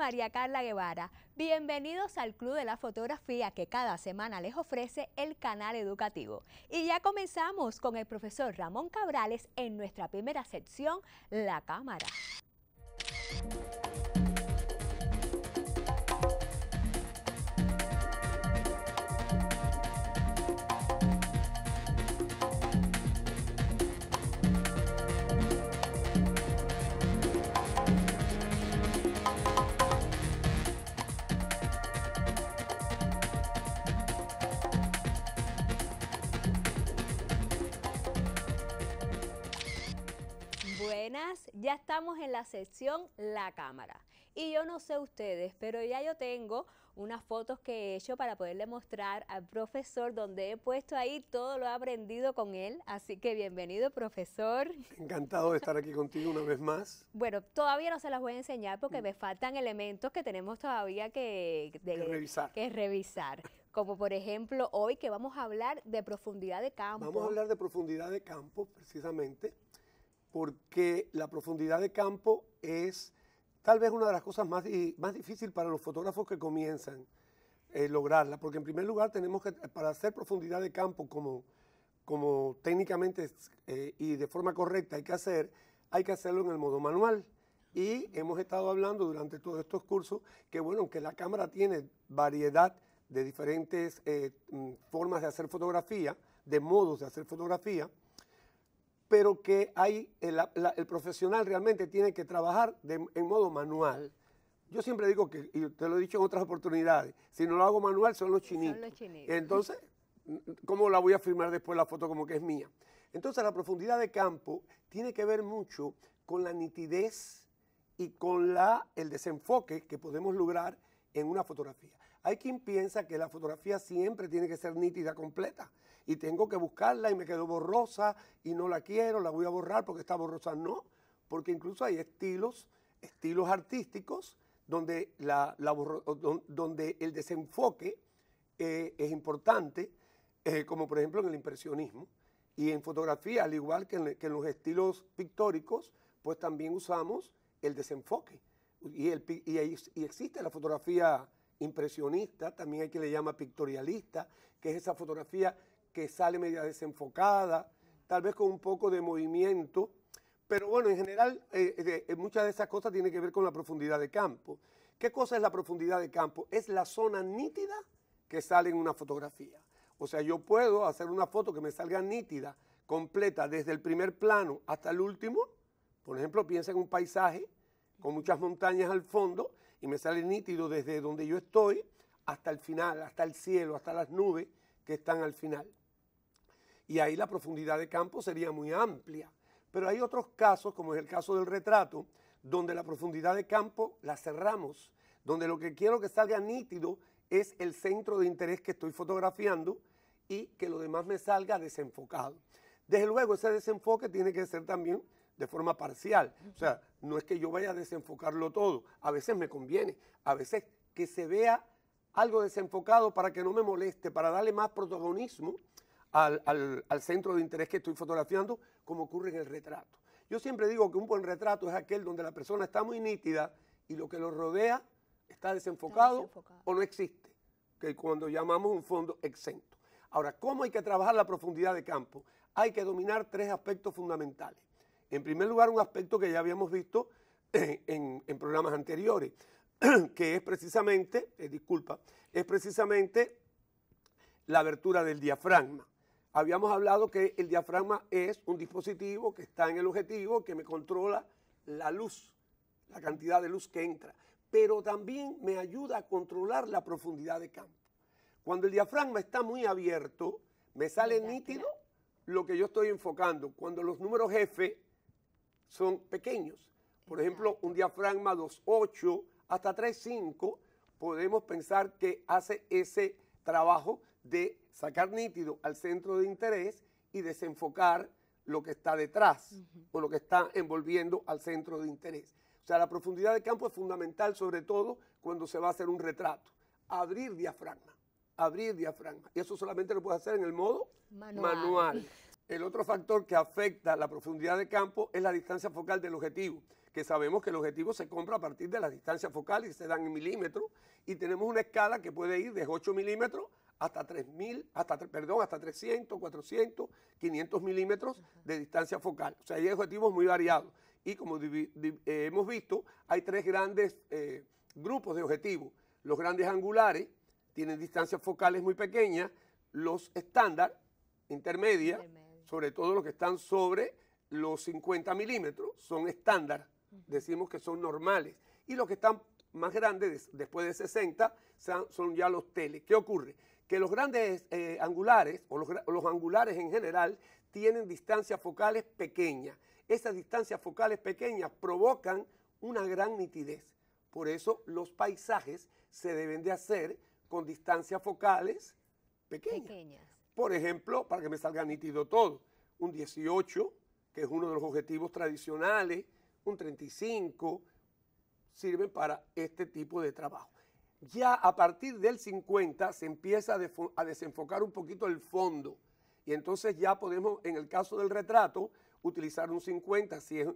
María Carla Guevara. Bienvenidos al Club de la Fotografía que cada semana les ofrece el canal educativo. Y ya comenzamos con el profesor Ramón Cabrales en nuestra primera sección, La Cámara. ya estamos en la sección La Cámara. Y yo no sé ustedes, pero ya yo tengo unas fotos que he hecho para poderle mostrar al profesor donde he puesto ahí todo lo aprendido con él. Así que bienvenido, profesor. Encantado de estar aquí contigo una vez más. Bueno, todavía no se las voy a enseñar porque mm. me faltan elementos que tenemos todavía Que revisar como por ejemplo hoy que vamos a hablar de profundidad de campo. Vamos a hablar de profundidad de campo, precisamente porque la profundidad de campo es tal vez una de las cosas más, más difíciles para los fotógrafos que comienzan a eh, lograrla, porque en primer lugar tenemos que, para hacer profundidad de campo como, como técnicamente eh, y de forma correcta hay que hacer, hay que hacerlo en el modo manual. Y hemos estado hablando durante todos estos cursos que, bueno, aunque la cámara tiene variedad de diferentes eh, mm, formas de hacer fotografía, de modos de hacer fotografía, pero que hay, el, profesional realmente tiene que trabajar en modo manual. Yo siempre digo que, y te lo he dicho en otras oportunidades, si no lo hago manual son los chinitos. Entonces, ¿cómo la voy a firmar después la foto como que es mía? Entonces, la profundidad de campo tiene que ver mucho con la nitidez y con el desenfoque que podemos lograr en una fotografía. Hay quien piensa que la fotografía siempre tiene que ser nítida, completa y tengo que buscarla y me quedó borrosa y no la quiero, la voy a borrar porque está borrosa. No, porque incluso hay estilos, estilos artísticos donde, la, la donde el desenfoque eh, es importante, eh, como por ejemplo en el impresionismo. Y en fotografía, al igual que en, los estilos pictóricos, pues también usamos el desenfoque. Y, el, y, existe la fotografía impresionista, también hay que le llama pictorialista, que es esa fotografía que sale media desenfocada, tal vez con un poco de movimiento, pero bueno, en general eh, eh, eh, muchas de esas cosas tienen que ver con la profundidad de campo. ¿Qué cosa es la profundidad de campo? Es la zona nítida que sale en una fotografía. O sea, yo puedo hacer una foto que me salga nítida, completa, desde el primer plano hasta el último. Por ejemplo, piensa en un paisaje con muchas montañas al fondo y me sale nítido desde donde yo estoy hasta el final, hasta el cielo, hasta las nubes que están al final y ahí la profundidad de campo sería muy amplia. Pero hay otros casos, como es el caso del retrato, donde la profundidad de campo la cerramos, donde lo que quiero que salga nítido es el centro de interés que estoy fotografiando y que lo demás me salga desenfocado. Desde luego, ese desenfoque tiene que ser también de forma parcial. O sea, no es que yo vaya a desenfocarlo todo. A veces me conviene, a veces que se vea algo desenfocado para que no me moleste, para darle más protagonismo al, centro de interés que estoy fotografiando, como ocurre en el retrato. Yo siempre digo que un buen retrato es aquel donde la persona está muy nítida y lo que lo rodea está desenfocado, o no existe, que cuando llamamos un fondo exento. Ahora, ¿cómo hay que trabajar la profundidad de campo? Hay que dominar tres aspectos fundamentales. En primer lugar, un aspecto que ya habíamos visto en, programas anteriores, que es precisamente, eh, disculpa, es precisamente la abertura del diafragma. Habíamos hablado que el diafragma es un dispositivo que está en el objetivo, que me controla la luz, la cantidad de luz que entra, pero también me ayuda a controlar la profundidad de campo. Cuando el diafragma está muy abierto, me sale nítido lo que yo estoy enfocando. Cuando los números F son pequeños, por ejemplo, un diafragma 2.8 hasta 3.5, podemos pensar que hace ese trabajo de sacar nítido al centro de interés y desenfocar lo que está detrás o lo que está envolviendo al centro de interés. O sea, la profundidad de campo es fundamental, sobre todo cuando se va a hacer un retrato. Abrir diafragma, abrir diafragma. Y eso solamente lo puedes hacer en el modo manual. El otro factor que afecta la profundidad de campo es la distancia focal del objetivo, que sabemos que el objetivo se compra a partir de la distancia focal y se dan en milímetros y tenemos una escala que puede ir de 8 milímetros hasta 3000, hasta, perdón, hasta 300, 400, 500 milímetros de distancia focal. O sea, hay objetivos muy variados. Y como eh, hemos visto, hay tres grandes eh, grupos de objetivos. Los grandes angulares tienen distancias focales muy pequeñas, los estándar, intermedia, sobre todo los que están sobre los 50 milímetros, son estándar, decimos que son normales. Y los que están más grandes, después de 60, son ya los tele. ¿Qué ocurre? que los grandes eh, angulares o los, angulares en general tienen distancias focales pequeñas. Esas distancias focales pequeñas provocan una gran nitidez. Por eso los paisajes se deben de hacer con distancias focales pequeñas. pequeñas. Por ejemplo, para que me salga nítido todo, un 18, que es uno de los objetivos tradicionales, un 35, sirven para este tipo de trabajo ya a partir del 50 se empieza a, desenfocar un poquito el fondo. Y entonces ya podemos, en el caso del retrato, utilizar un 50 si es,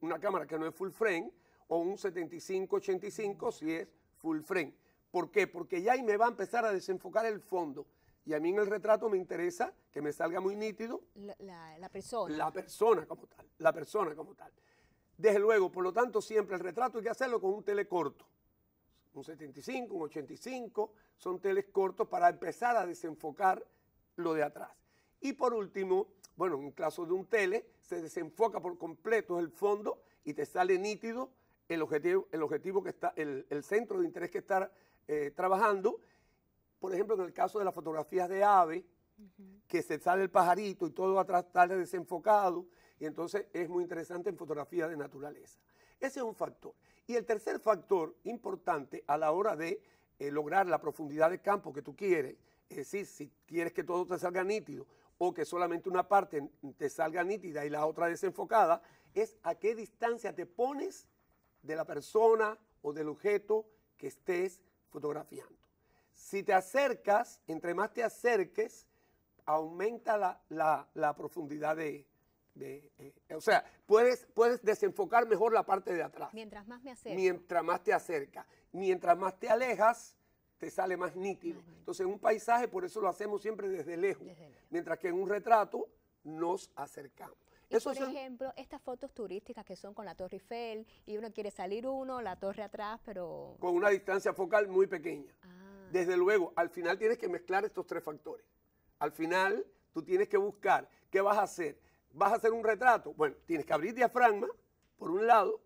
una cámara que no es full frame o un 75-85 si es full frame. ¿Por qué? Porque ya ahí me va a empezar a desenfocar el fondo. Y a mí en el retrato me interesa que me salga muy nítido. La, persona. La persona como tal. La persona como tal. Desde luego, por lo tanto, siempre el retrato hay que hacerlo con un telecorto un 75, un 85, son teles cortos para empezar a desenfocar lo de atrás. Y por último, bueno, en el caso de un tele, se desenfoca por completo el fondo y te sale nítido el objetivo, el objetivo que está, el, centro de interés que está eh, trabajando. Por ejemplo, en el caso de las fotografías de ave, que se sale el pajarito y todo atrás sale desenfocado, y entonces es muy interesante en fotografía de naturaleza. Ese es un factor. Y el tercer factor importante a la hora de eh, lograr la profundidad de campo que tú quieres, es decir, si quieres que todo te salga nítido o que solamente una parte te salga nítida y la otra desenfocada, es a qué distancia te pones de la persona o del objeto que estés fotografiando. Si te acercas, entre más te acerques, aumenta la, la profundidad de, eh, o sea, puedes, puedes desenfocar mejor la parte de atrás. Mientras más me acerco. Mientras más te acercas. Mientras más te alejas, te sale más nítido. Entonces, Entonces, un paisaje, por eso lo hacemos siempre desde lejos. Mientras que en un retrato nos acercamos. por ejemplo, estas fotos turísticas que son con la Torre Eiffel y uno quiere salir uno, la torre atrás, pero... Con una distancia focal muy pequeña. Ah. Desde luego, al final tienes que mezclar estos tres factores. Al final, tú tienes que buscar qué vas a hacer vas a hacer un retrato. Bueno, tienes que abrir diafragma, por un lado,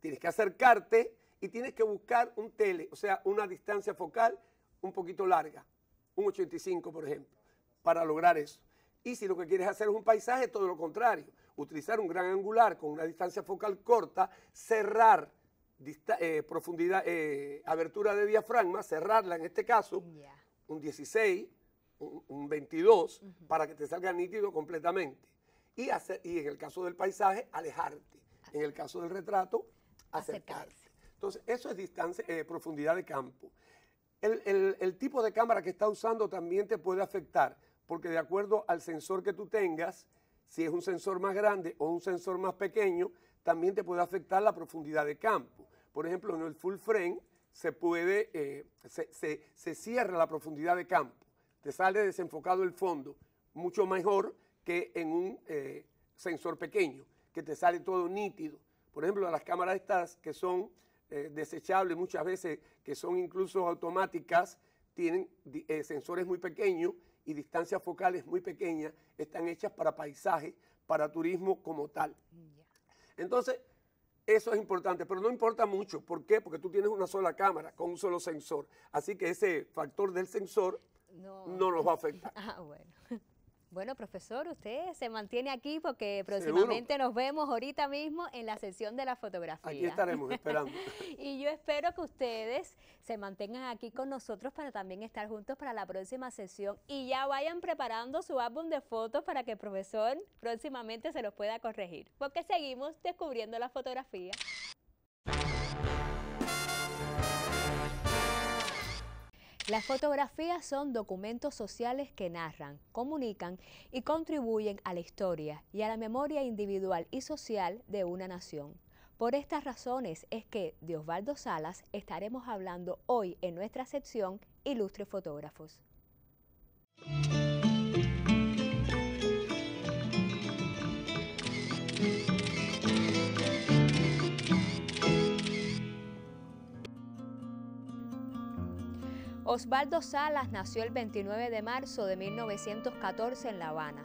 tienes que acercarte y tienes que buscar un tele, o sea, una distancia focal un poquito larga, un 85 por ejemplo, para lograr eso. Y si lo que quieres hacer es un paisaje, todo lo contrario, utilizar un gran angular con una distancia focal corta, cerrar eh, profundidad, eh, abertura de diafragma, cerrarla en este caso, un 16, un, 22, para que te salga nítido completamente y, hacer, y en el caso del paisaje, alejarte. En el caso del retrato, acercarse. Entonces, eso es distancia, eh, profundidad de campo. El, tipo de cámara que está usando también te puede afectar, porque de acuerdo al sensor que tú tengas, si es un sensor más grande o un sensor más pequeño, también te puede afectar la profundidad de campo. Por ejemplo, en el full frame se puede, eh, se cierra la profundidad de campo, te sale desenfocado el fondo, mucho mejor que en un eh, sensor pequeño, que te sale todo nítido. Por ejemplo, las cámaras estas que son eh, desechables muchas veces, que son incluso automáticas, tienen eh, sensores muy pequeños y distancias focales muy pequeñas, están hechas para paisaje, para turismo como tal. Entonces, eso es importante, pero no importa mucho. ¿Por qué? Porque tú tienes una sola cámara con un solo sensor. Así que ese factor del sensor no, no nos va a afectar. Ah, bueno. Bueno, profesor, usted se mantiene aquí porque próximamente nos vemos ahorita mismo en la sesión de la fotografía. Aquí estaremos esperando. y yo espero que ustedes se mantengan aquí con nosotros para también estar juntos para la próxima sesión y ya vayan preparando su álbum de fotos para que el profesor próximamente se los pueda corregir, porque seguimos descubriendo la fotografía. Las fotografías son documentos sociales que narran, comunican y contribuyen a la historia y a la memoria individual y social de una nación. Por estas razones es que de Osvaldo Salas estaremos hablando hoy en nuestra sección Ilustres Fotógrafos. Osvaldo Salas nació el 29 de marzo de 1914 en La Habana.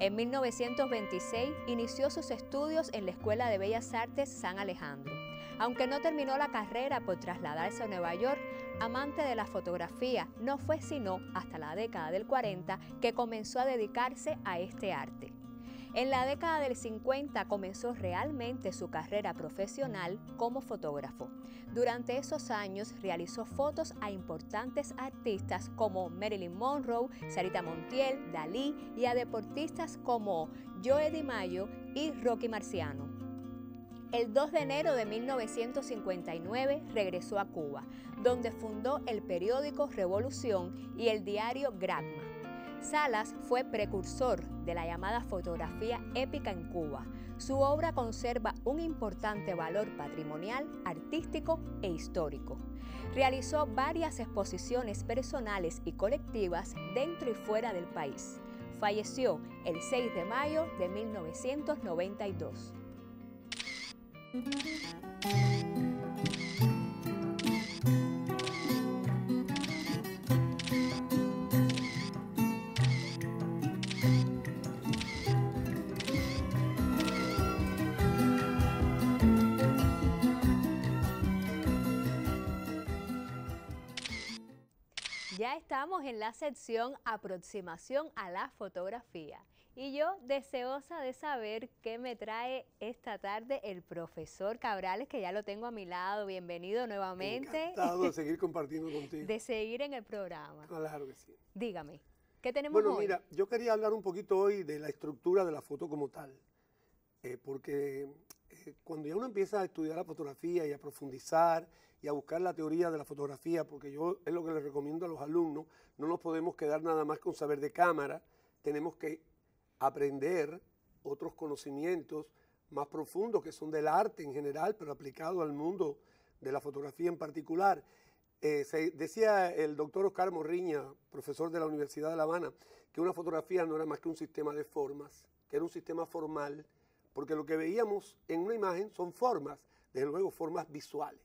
En 1926 inició sus estudios en la Escuela de Bellas Artes San Alejandro. Aunque no terminó la carrera por trasladarse a Nueva York, amante de la fotografía no fue sino hasta la década del 40 que comenzó a dedicarse a este arte. En la década del 50 comenzó realmente su carrera profesional como fotógrafo. Durante esos años realizó fotos a importantes artistas como Marilyn Monroe, Sarita Montiel, Dalí y a deportistas como Joe DiMaggio y Rocky Marciano. El 2 de enero de 1959 regresó a Cuba, donde fundó el periódico Revolución y el diario Gragma. Salas fue precursor de la llamada fotografía épica en Cuba. Su obra conserva un importante valor patrimonial, artístico e histórico. Realizó varias exposiciones personales y colectivas dentro y fuera del país. Falleció el 6 de mayo de 1992. estamos en la sección aproximación a la fotografía y yo deseosa de saber qué me trae esta tarde el profesor Cabrales, que ya lo tengo a mi lado. Bienvenido nuevamente. de seguir compartiendo contigo. De seguir en el programa. Claro que sí. Dígame, ¿qué tenemos hoy? Bueno, mira, yo quería hablar un poquito hoy de la estructura de la foto como tal, eh, porque eh, cuando ya uno empieza a estudiar la fotografía y a profundizar y a buscar la teoría de la fotografía, porque yo es lo que les recomiendo a los alumnos, no nos podemos quedar nada más con saber de cámara, tenemos que aprender otros conocimientos más profundos que son del arte en general, pero aplicado al mundo de la fotografía en particular. Eh, decía el doctor Oscar Morriña, profesor de la Universidad de La Habana, que una fotografía no era más que un sistema de formas, que era un sistema formal porque lo que veíamos en una imagen son formas, desde luego formas visuales.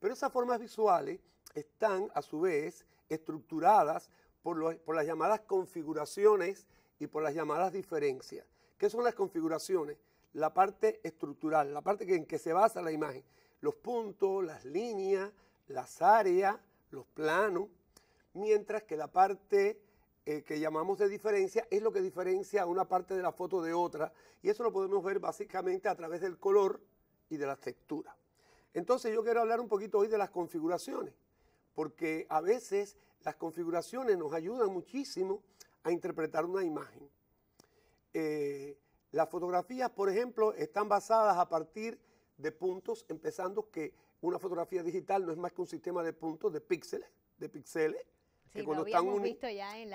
Pero esas formas visuales están a su vez estructuradas por, por las llamadas configuraciones y por las llamadas diferencias. ¿Qué son las configuraciones? La parte estructural, la parte en que se basa la imagen. Los puntos, las líneas, las áreas, los planos. Mientras que la parte eh, que llamamos de diferencia es lo que diferencia una parte de la foto de otra y eso lo podemos ver básicamente a través del color y de la textura. Entonces yo quiero hablar un poquito hoy de las configuraciones, porque a veces las configuraciones nos ayudan muchísimo a interpretar una imagen. Eh, las fotografías, por ejemplo, están basadas a partir de puntos, empezando que una fotografía digital no es más que un sistema de puntos, de píxeles, de píxeles, que cuando están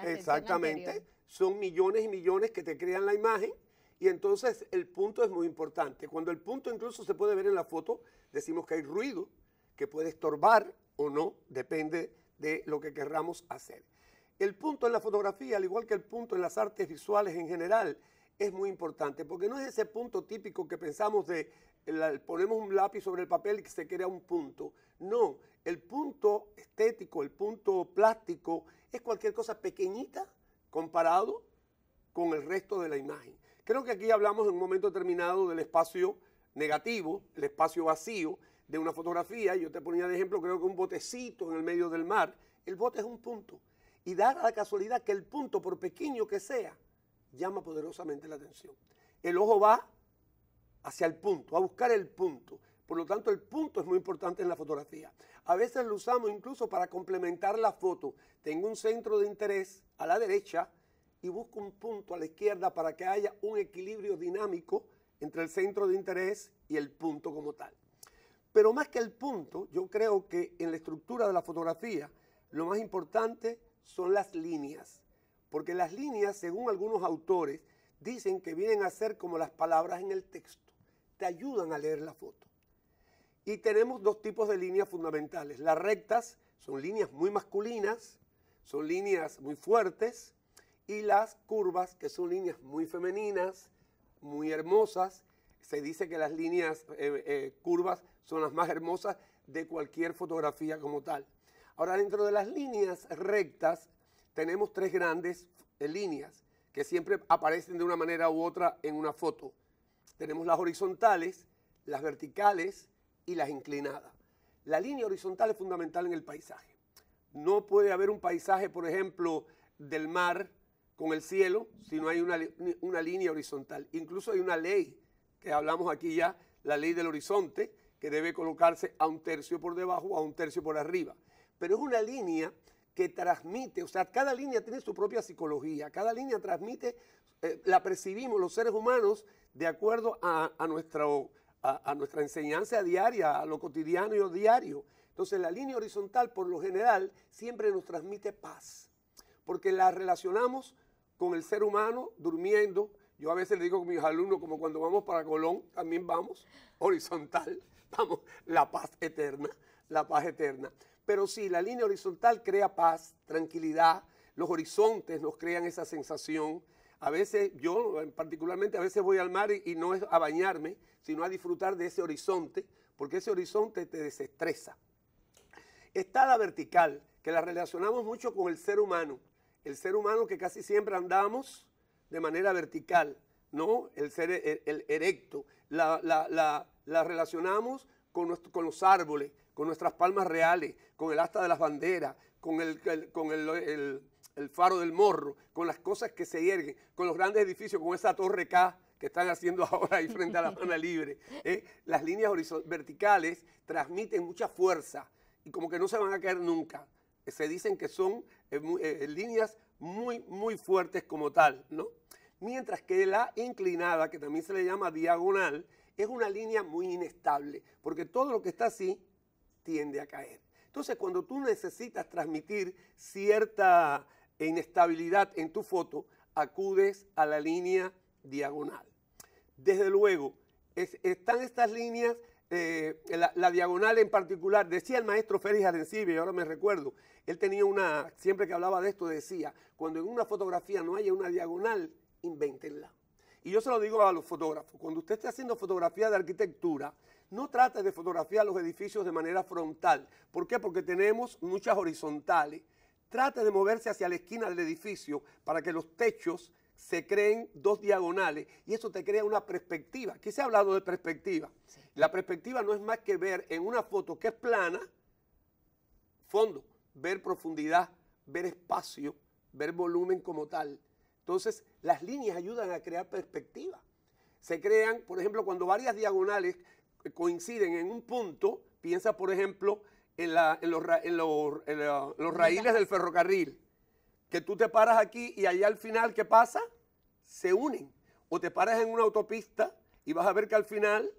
Exactamente, son millones y millones que te crean la imagen y entonces el punto es muy importante. Cuando el punto incluso se puede ver en la foto, decimos que hay ruido que puede estorbar o no, depende de lo que querramos hacer. El punto en la fotografía, al igual que el punto en las artes visuales en general, es muy importante, porque no es ese punto típico que pensamos de ponemos un lápiz sobre el papel y que se crea un punto. No, el punto estético, el punto plástico, es cualquier cosa pequeñita comparado con el resto de la imagen. Creo que aquí hablamos en un momento determinado del espacio negativo, el espacio vacío de una fotografía. Yo te ponía de ejemplo, creo que un botecito en el medio del mar. El bote es un punto. Y da la casualidad que el punto, por pequeño que sea, llama poderosamente la atención. El ojo va hacia el punto, a buscar el punto. Por lo tanto, el punto es muy importante en la fotografía. A veces lo usamos incluso para complementar la foto. Tengo un centro de interés a la derecha y busco un punto a la izquierda para que haya un equilibrio dinámico entre el centro de interés y el punto como tal. Pero más que el punto, yo creo que en la estructura de la fotografía lo más importante son las líneas porque las líneas, según algunos autores, dicen que vienen a ser como las palabras en el texto, te ayudan a leer la foto. Y tenemos dos tipos de líneas fundamentales. Las rectas son líneas muy masculinas, son líneas muy fuertes, y las curvas, que son líneas muy femeninas, muy hermosas. Se dice que las líneas eh, eh, curvas son las más hermosas de cualquier fotografía como tal. Ahora, dentro de las líneas rectas tenemos tres grandes líneas que siempre aparecen de una manera u otra en una foto. Tenemos las horizontales, las verticales y las inclinadas. La línea horizontal es fundamental en el paisaje. No puede haber un paisaje, por ejemplo, del mar con el cielo si no hay una, línea horizontal. Incluso hay una ley que hablamos aquí ya, la ley del horizonte, que debe colocarse a un tercio por debajo o a un tercio por arriba. Pero es una línea que transmite, o sea, cada línea tiene su propia psicología, cada línea transmite, eh, la percibimos los seres humanos de acuerdo a, a, nuestra enseñanza diaria, a lo cotidiano y lo diario. Entonces la línea horizontal por lo general siempre nos transmite paz, porque la relacionamos con el ser humano durmiendo. Yo a veces le digo a mis alumnos, como cuando vamos para Colón, también vamos horizontal, vamos, la paz eterna, la paz eterna. Pero sí, la línea horizontal crea paz, tranquilidad, los horizontes nos crean esa sensación. A veces, yo particularmente, a veces voy al mar y, no es a bañarme, sino a disfrutar de ese horizonte, porque ese horizonte te desestresa. Está la vertical, que la relacionamos mucho con el ser humano. El ser humano que casi siempre andamos de manera vertical, ¿no? El ser e, erecto. La, relacionamos con, con los árboles, con nuestras palmas reales, con el asta de las banderas, con el, con el, faro del morro, con las cosas que se hierguen, con los grandes edificios, con esa torre K que están haciendo ahora ahí frente a la zona libre. ¿eh? Las líneas verticales transmiten mucha fuerza y como que no se van a caer nunca. Se dicen que son eh, eh, líneas muy, muy fuertes como tal, ¿no? Mientras que la inclinada, que también se le llama diagonal, es una línea muy inestable, porque todo lo que está así tiende a caer. Entonces, cuando tú necesitas transmitir cierta inestabilidad en tu foto, acudes a la línea diagonal. Desde luego, están estas líneas, eh, la, diagonal en particular, decía el maestro Félix Arencibe, y ahora me recuerdo, él tenía una, siempre que hablaba de esto decía, cuando en una fotografía no haya una diagonal, invéntenla. Y yo se lo digo a los fotógrafos, cuando usted esté haciendo fotografía de arquitectura, no trate de fotografiar los edificios de manera frontal. ¿Por qué? Porque tenemos muchas horizontales. Trate de moverse hacia la esquina del edificio para que los techos se creen dos diagonales y eso te crea una perspectiva. Aquí se ha hablado de perspectiva. La perspectiva no es más que ver en una foto que es plana, fondo, ver profundidad, ver espacio, ver volumen como tal. Entonces, las líneas ayudan a crear perspectiva. Se crean, por ejemplo, cuando varias diagonales coinciden en un punto, piensa por ejemplo en, la, en, los, raíles del ferrocarril, que tú te paras aquí y allá al final, ¿qué pasa? Se unen. O te paras en una autopista y vas a ver que al final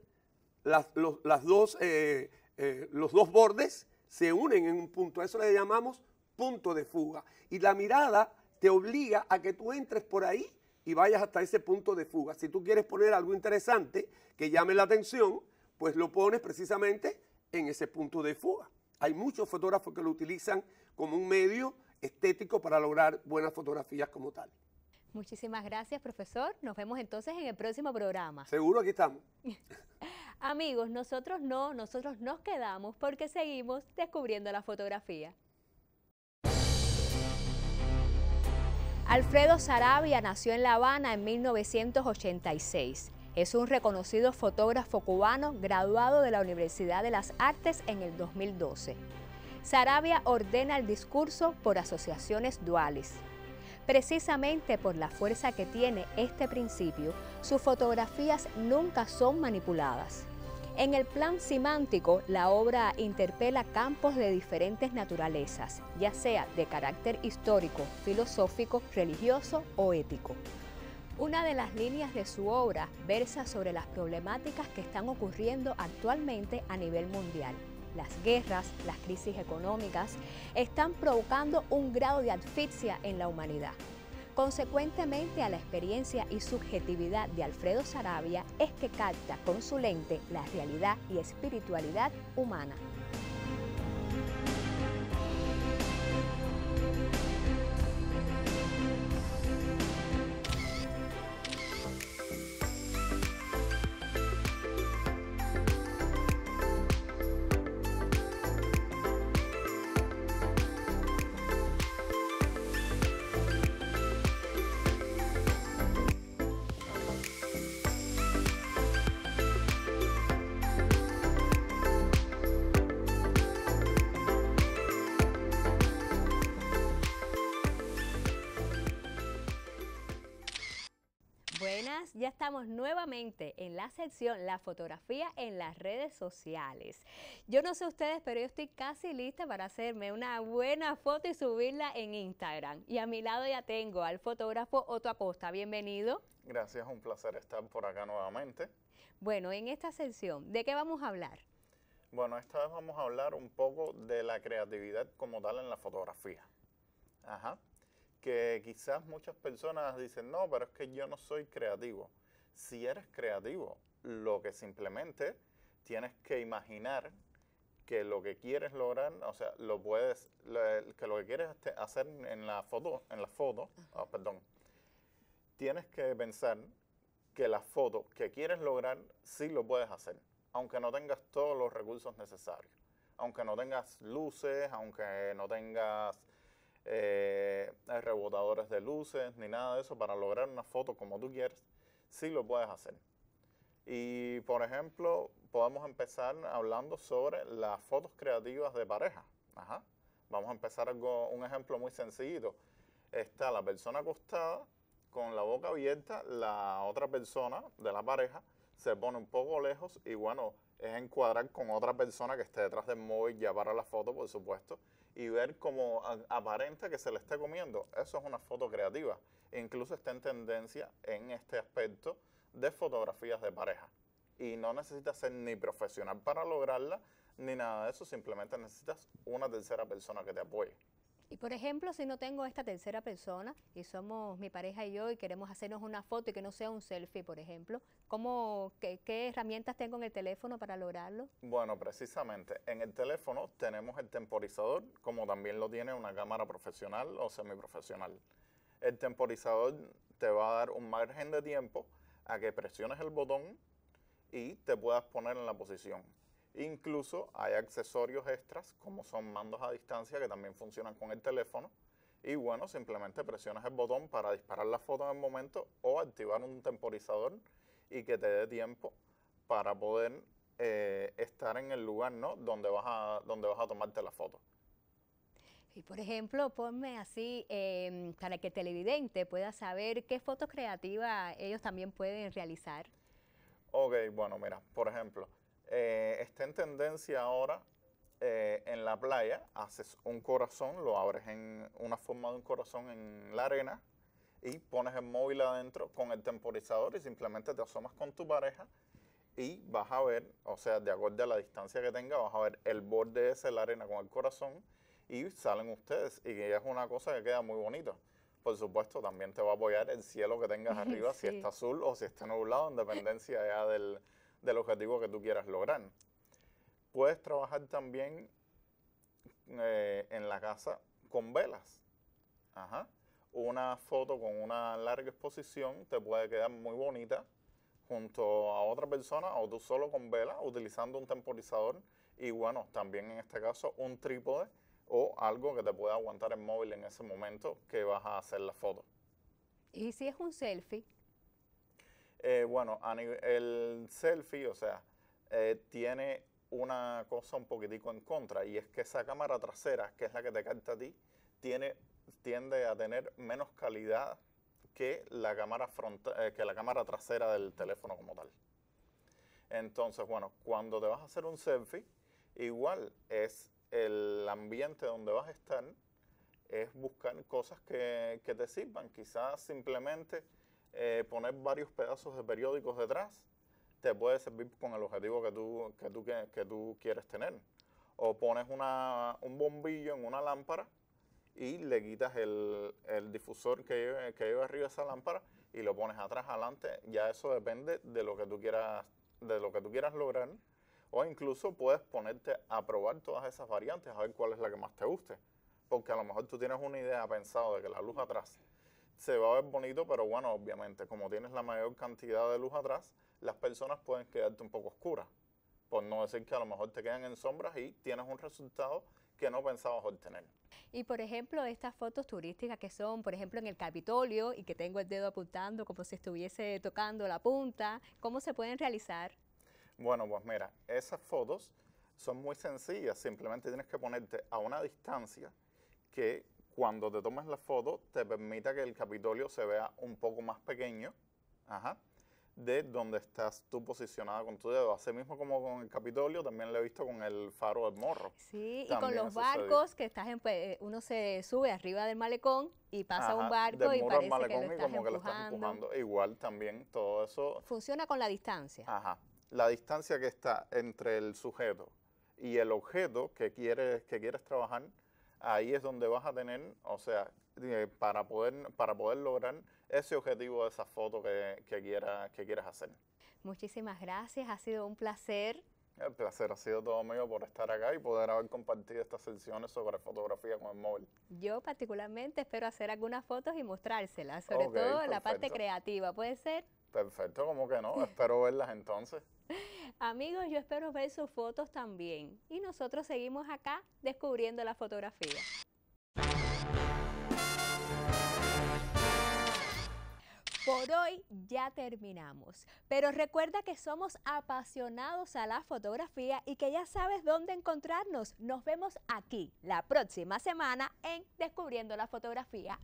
las, los, dos, eh, eh, los dos bordes se unen en un punto. A eso le llamamos punto de fuga. Y la mirada te obliga a que tú entres por ahí y vayas hasta ese punto de fuga. Si tú quieres poner algo interesante que llame la atención, pues lo pones precisamente en ese punto de fuga. Hay muchos fotógrafos que lo utilizan como un medio estético para lograr buenas fotografías como tal. Muchísimas gracias, profesor. Nos vemos entonces en el próximo programa. Seguro aquí estamos. Amigos, nosotros no, nosotros nos quedamos porque seguimos descubriendo la fotografía. Alfredo Sarabia nació en La Habana en 1986. Es un reconocido fotógrafo cubano graduado de la Universidad de las Artes en el 2012. Sarabia ordena el discurso por asociaciones duales. Precisamente por la fuerza que tiene este principio, sus fotografías nunca son manipuladas. En el plan semántico, la obra interpela campos de diferentes naturalezas, ya sea de carácter histórico, filosófico, religioso o ético. Una de las líneas de su obra versa sobre las problemáticas que están ocurriendo actualmente a nivel mundial. Las guerras, las crisis económicas, están provocando un grado de asfixia en la humanidad. Consecuentemente a la experiencia y subjetividad de Alfredo Sarabia es que capta con su lente la realidad y espiritualidad humana. Ya estamos nuevamente en la sección La fotografía en las redes sociales. Yo no sé ustedes, pero yo estoy casi lista para hacerme una buena foto y subirla en Instagram. Y a mi lado ya tengo al fotógrafo Otto Acosta. Bienvenido. Gracias, un placer estar por acá nuevamente. Bueno, en esta sección, ¿de qué vamos a hablar? Bueno, esta vez vamos a hablar un poco de la creatividad como tal en la fotografía. Ajá que quizás muchas personas dicen, no, pero es que yo no soy creativo. Si eres creativo, lo que simplemente tienes que imaginar que lo que quieres lograr, o sea, lo puedes, que lo que quieres este, hacer en la foto, en la foto, ah, perdón, tienes que pensar que la foto que quieres lograr sí lo puedes hacer, aunque no tengas todos los recursos necesarios, aunque no tengas luces, aunque no tengas eh, rebotadores de luces, ni nada de eso, para lograr una foto como tú quieres, sí lo puedes hacer. Y por ejemplo, podemos empezar hablando sobre las fotos creativas de pareja. Vamos a empezar con un ejemplo muy sencillo Está la persona acostada con la boca abierta, la otra persona de la pareja se pone un poco lejos y bueno, es encuadrar con otra persona que esté detrás del móvil ya para la foto, por supuesto y ver cómo aparenta que se le está comiendo. Eso es una foto creativa. E incluso está en tendencia en este aspecto de fotografías de pareja. Y no necesitas ser ni profesional para lograrla, ni nada de eso. Simplemente necesitas una tercera persona que te apoye por ejemplo, si no tengo esta tercera persona y somos mi pareja y yo y queremos hacernos una foto y que no sea un selfie, por ejemplo, qué, qué herramientas tengo en el teléfono para lograrlo? Bueno, precisamente, en el teléfono tenemos el temporizador, como también lo tiene una cámara profesional o semiprofesional. El temporizador te va a dar un margen de tiempo a que presiones el botón y te puedas poner en la posición. Incluso hay accesorios extras como son mandos a distancia que también funcionan con el teléfono. Y bueno, simplemente presionas el botón para disparar la foto en el momento o activar un temporizador y que te dé tiempo para poder eh, estar en el lugar ¿no? donde, vas a, donde vas a tomarte la foto. Y por ejemplo, ponme así em, para que el televidente pueda saber qué fotos creativas ellos también pueden realizar. Ok, bueno, mira, por ejemplo, eh, está en tendencia ahora eh, en la playa, haces un corazón, lo abres en una forma de un corazón en la arena y pones el móvil adentro con el temporizador y simplemente te asomas con tu pareja y vas a ver, o sea, de acuerdo a la distancia que tenga, vas a ver el borde de la arena con el corazón y salen ustedes. Y es una cosa que queda muy bonita. Por supuesto, también te va a apoyar el cielo que tengas arriba, si está azul o si está nublado, en dependencia ya del, del objetivo que tú quieras lograr. Puedes trabajar también eh, en la casa con velas. Una foto con una larga exposición te puede quedar muy bonita junto a otra persona o tú solo con vela utilizando un temporizador y bueno, también en este caso un trípode o algo que te pueda aguantar el móvil en ese momento que vas a hacer la foto. ¿Y si es un selfie? Eh, bueno, el selfie, o sea, eh, tiene una cosa un poquitico en contra y es que esa cámara trasera, que es la que te canta a ti, tiene, tiende a tener menos calidad que la cámara eh, que la cámara trasera del teléfono como tal. Entonces, bueno, cuando te vas a hacer un selfie, igual es el ambiente donde vas a estar, es buscar cosas que, que te sirvan. Quizás simplemente eh, poner varios pedazos de periódicos detrás te puede servir con el objetivo que tú, que tú, que, tú quieres tener. O pones un bombillo en una lámpara y le quitas el, difusor que lleva, que arriba esa lámpara y lo pones atrás, adelante. Ya eso depende de lo que tú quieras, de lo que tú quieras lograr. O incluso puedes ponerte a probar todas esas variantes, a ver cuál es la que más te guste. Porque a lo mejor tú tienes una idea pensada de que la luz atrás se va a ver bonito, pero bueno, obviamente, como tienes la mayor cantidad de luz atrás, las personas pueden quedarte un poco oscuras. Por no decir que a lo mejor te quedan en sombras y tienes un resultado que no pensabas obtener. Y por ejemplo, estas fotos turísticas que son, por ejemplo, en el Capitolio y que tengo el dedo apuntando como si estuviese tocando la punta, ¿cómo se pueden realizar? Bueno, pues mira, esas fotos son muy sencillas, simplemente tienes que ponerte a una distancia que cuando te tomes la foto, te permita que el Capitolio se vea un poco más pequeño de donde estás tú posicionada con tu dedo. Así mismo como con el Capitolio, también lo he visto con el faro del morro. Sí, y con los barcos que estás en, pues, eh, uno se sube arriba del malecón y pasa un barco y parece que lo estás como Que lo estás empujando. Igual también todo eso. Funciona con la distancia. Ajá. La distancia que está entre el sujeto y el objeto que quieres, que quieres trabajar ahí es donde vas a tener, o sea, eh, para poder, para poder lograr ese objetivo, de esa foto que, que quieras hacer. Muchísimas gracias, ha sido un placer. El placer ha sido todo mío por estar acá y poder haber compartido estas sesiones sobre fotografía con el móvil. Yo particularmente espero hacer algunas fotos y mostrárselas, sobre todo la parte creativa, ¿puede ser? Perfecto, como que no, espero verlas entonces. Amigos, yo espero ver sus fotos también. Y nosotros seguimos acá descubriendo la fotografía. Por hoy ya terminamos, pero recuerda que somos apasionados a la fotografía y que ya sabes dónde encontrarnos. Nos vemos aquí la próxima semana en Descubriendo la Fotografía.